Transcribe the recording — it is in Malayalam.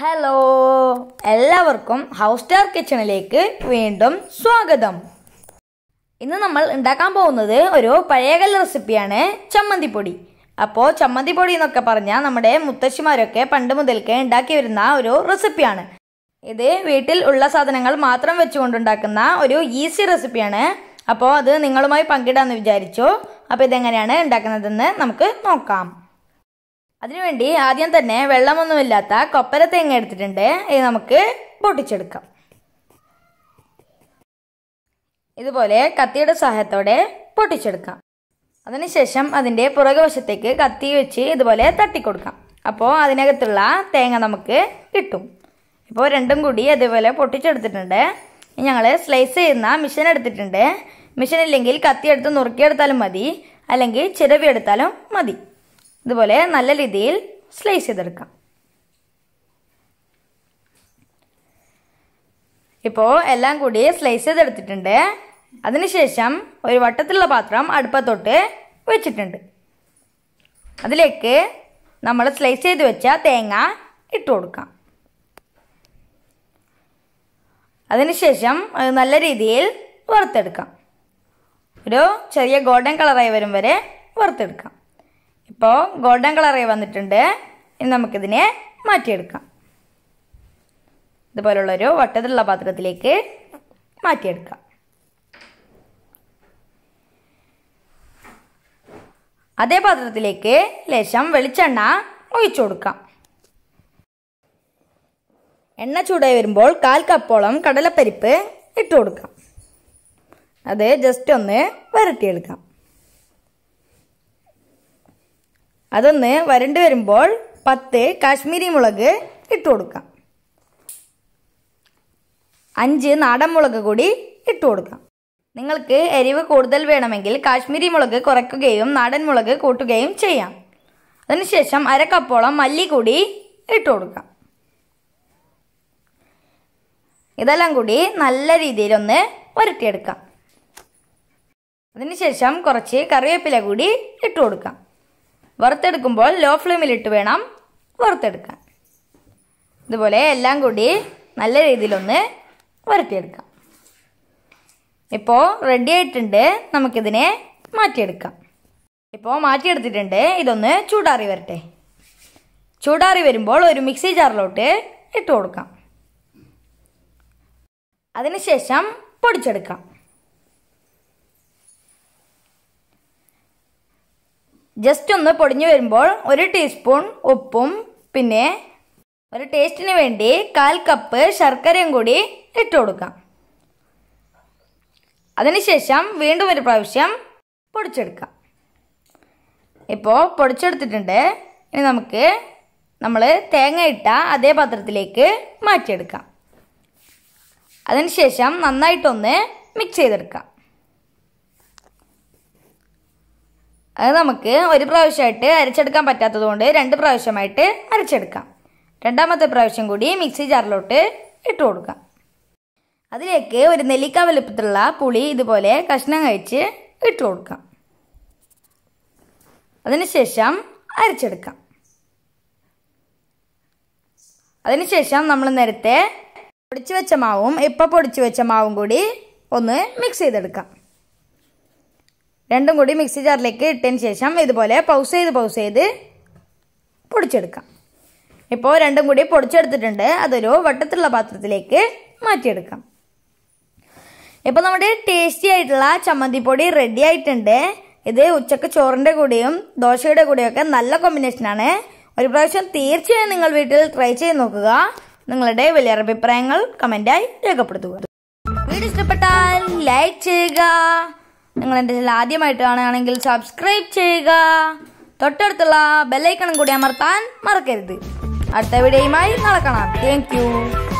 ഹലോ എല്ലാവർക്കും ഹൗസ് സ്റ്റാർ കിച്ചണിലേക്ക് വീണ്ടും സ്വാഗതം ഇന്ന് നമ്മൾ ഉണ്ടാക്കാൻ പോകുന്നത് ഒരു പഴയകല റെസിപ്പിയാണ് ചമ്മന്തിപ്പൊടി അപ്പോൾ ചമ്മന്തിപ്പൊടി എന്നൊക്കെ പറഞ്ഞാൽ നമ്മുടെ മുത്തശ്ശിമാരൊക്കെ പണ്ട് മുതൽക്കേ ഉണ്ടാക്കി വരുന്ന ഒരു റെസിപ്പിയാണ് ഇത് വീട്ടിൽ ഉള്ള സാധനങ്ങൾ മാത്രം വെച്ചുകൊണ്ടുണ്ടാക്കുന്ന ഒരു ഈസി റെസിപ്പിയാണ് അപ്പോൾ അത് നിങ്ങളുമായി പങ്കിടാമെന്ന് വിചാരിച്ചു അപ്പോൾ ഇതെങ്ങനെയാണ് ഉണ്ടാക്കുന്നതെന്ന് നമുക്ക് നോക്കാം അതിനുവേണ്ടി ആദ്യം തന്നെ വെള്ളമൊന്നുമില്ലാത്ത കൊപ്പര തേങ്ങ എടുത്തിട്ടുണ്ട് ഇത് നമുക്ക് പൊട്ടിച്ചെടുക്കാം ഇതുപോലെ കത്തിയുടെ സഹായത്തോടെ പൊട്ടിച്ചെടുക്കാം അതിനുശേഷം അതിൻ്റെ പുറകു വശത്തേക്ക് കത്തി വെച്ച് ഇതുപോലെ തട്ടിക്കൊടുക്കാം അപ്പോൾ അതിനകത്തുള്ള തേങ്ങ നമുക്ക് കിട്ടും ഇപ്പോൾ രണ്ടും കൂടി അതേപോലെ പൊട്ടിച്ചെടുത്തിട്ടുണ്ട് ഞങ്ങൾ സ്ലൈസ് ചെയ്യുന്ന മിഷൻ എടുത്തിട്ടുണ്ട് മിഷൻ ഇല്ലെങ്കിൽ കത്തി എടുത്ത് നുറുക്കിയെടുത്താലും മതി അല്ലെങ്കിൽ ചിരവി എടുത്താലും മതി ഇതുപോലെ നല്ല രീതിയിൽ സ്ലൈസ് ചെയ്തെടുക്കാം ഇപ്പോൾ എല്ലാം കൂടി സ്ലൈസ് ചെയ്തെടുത്തിട്ടുണ്ട് അതിനുശേഷം ഒരു വട്ടത്തിലുള്ള പാത്രം അടുപ്പത്തോട്ട് വെച്ചിട്ടുണ്ട് അതിലേക്ക് നമ്മൾ സ്ലൈസ് ചെയ്ത് വെച്ച തേങ്ങ ഇട്ട് കൊടുക്കാം അതിനുശേഷം നല്ല രീതിയിൽ വറുത്തെടുക്കാം ഒരു ചെറിയ ഗോൾഡൻ കളറായി വരും വരെ വറുത്തെടുക്കാം ഇപ്പോൾ ഗോൾഡൻ കളറിൽ വന്നിട്ടുണ്ട് ഇനി നമുക്കിതിനെ മാറ്റിയെടുക്കാം ഇതുപോലുള്ളൊരു വട്ടത്തിലുള്ള പാത്രത്തിലേക്ക് മാറ്റിയെടുക്കാം അതേ പാത്രത്തിലേക്ക് ലേശം വെളിച്ചെണ്ണ ഒഴിച്ചു കൊടുക്കാം എണ്ണ ചൂടായി വരുമ്പോൾ കാൽ കപ്പോളം കടലപ്പരിപ്പ് ഇട്ടു കൊടുക്കാം അത് ജസ്റ്റ് ഒന്ന് വരട്ടിയെടുക്കാം അതൊന്ന് വരണ്ടു വരുമ്പോൾ പത്ത് കാശ്മീരി മുളക് ഇട്ട് കൊടുക്കാം അഞ്ച് നാടൻ മുളക് കൂടി ഇട്ട് കൊടുക്കാം നിങ്ങൾക്ക് എരിവ് കൂടുതൽ വേണമെങ്കിൽ കാശ്മീരി മുളക് കുറയ്ക്കുകയും നാടൻ മുളക് കൂട്ടുകയും ചെയ്യാം അതിനുശേഷം അര കപ്പോളം മല്ലി കൂടി ഇട്ട് കൊടുക്കാം ഇതെല്ലാം കൂടി നല്ല രീതിയിലൊന്ന് വരട്ടിയെടുക്കാം അതിനുശേഷം കുറച്ച് കറിവേപ്പില കൂടി ഇട്ട് കൊടുക്കാം വറുത്തെടുക്കുമ്പോൾ ലോ ഫ്ലെയിമിലിട്ട് വേണം വറുത്തെടുക്കാൻ ഇതുപോലെ എല്ലാം കൂടി നല്ല രീതിയിലൊന്ന് വരട്ടിയെടുക്കാം ഇപ്പോൾ റെഡി ആയിട്ടുണ്ട് നമുക്കിതിനെ മാറ്റിയെടുക്കാം ഇപ്പോൾ മാറ്റിയെടുത്തിട്ടുണ്ട് ഇതൊന്ന് ചൂടാറി വരട്ടെ ചൂടാറി വരുമ്പോൾ ഒരു മിക്സി ജാറിലോട്ട് ഇട്ട് കൊടുക്കാം അതിനുശേഷം പൊടിച്ചെടുക്കാം ജസ്റ്റ് ഒന്ന് പൊടിഞ്ഞു വരുമ്പോൾ ഒരു ടീസ്പൂൺ ഉപ്പും പിന്നെ ഒരു ടേസ്റ്റിന് വേണ്ടി കാൽ കപ്പ് ശർക്കരയും കൂടി ഇട്ട് കൊടുക്കാം അതിനുശേഷം വീണ്ടും ഒരു പ്രാവശ്യം പൊടിച്ചെടുക്കാം ഇപ്പോൾ പൊടിച്ചെടുത്തിട്ടുണ്ട് ഇനി നമുക്ക് നമ്മൾ തേങ്ങ ഇട്ട അതേ പാത്രത്തിലേക്ക് മാറ്റിയെടുക്കാം അതിനുശേഷം നന്നായിട്ടൊന്ന് മിക്സ് ചെയ്തെടുക്കാം അത് നമുക്ക് ഒരു പ്രാവശ്യമായിട്ട് അരച്ചെടുക്കാൻ പറ്റാത്തതുകൊണ്ട് രണ്ട് പ്രാവശ്യമായിട്ട് അരച്ചെടുക്കാം രണ്ടാമത്തെ പ്രാവശ്യം കൂടി മിക്സി ജാറിലോട്ട് ഇട്ട് കൊടുക്കാം അതിലേക്ക് ഒരു നെല്ലിക്ക വലുപ്പത്തിലുള്ള പുളി ഇതുപോലെ കഷ്ണം കഴിച്ച് ഇട്ട് കൊടുക്കാം അതിനുശേഷം അരച്ചെടുക്കാം അതിനുശേഷം നമ്മൾ നേരത്തെ പൊടിച്ചു വെച്ച മാവും ഇപ്പം പൊടിച്ചു വെച്ച മാവും കൂടി ഒന്ന് മിക്സ് ചെയ്തെടുക്കാം രണ്ടും കൂടി മിക്സി ജാറിലേക്ക് ഇട്ടതിന് ശേഷം ഇതുപോലെ പൗസ് ചെയ്ത് പൗസ് ചെയ്ത് പൊടിച്ചെടുക്കാം ഇപ്പോൾ രണ്ടും കൂടി പൊടിച്ചെടുത്തിട്ടുണ്ട് അതൊരു വട്ടത്തിലുള്ള പാത്രത്തിലേക്ക് മാറ്റിയെടുക്കാം ഇപ്പോൾ നമ്മുടെ ടേസ്റ്റി ആയിട്ടുള്ള ചമ്മന്തിപ്പൊടി റെഡി ആയിട്ടുണ്ട് ഇത് ഉച്ചക്ക് ചോറിൻ്റെ കൂടെയും ദോശയുടെ കൂടെയൊക്കെ നല്ല കോമ്പിനേഷനാണ് ഒരു പ്രാവശ്യം തീർച്ചയായും നിങ്ങൾ വീട്ടിൽ ട്രൈ ചെയ്ത് നോക്കുക നിങ്ങളുടെ വലിയ അഭിപ്രായങ്ങൾ കമൻ്റായി രേഖപ്പെടുത്തുക വീഡിയോ ഇഷ്ടപ്പെട്ടാൽ ലൈക്ക് ചെയ്യുക നിങ്ങൾ എൻ്റെ ചാനൽ കാണുകയാണെങ്കിൽ സബ്സ്ക്രൈബ് ചെയ്യുക തൊട്ടടുത്തുള്ള ബെല്ലൈക്കണം കൂടി അമർത്താൻ മറക്കരുത് അടുത്ത വീഡിയോയുമായി നടക്കണം താങ്ക്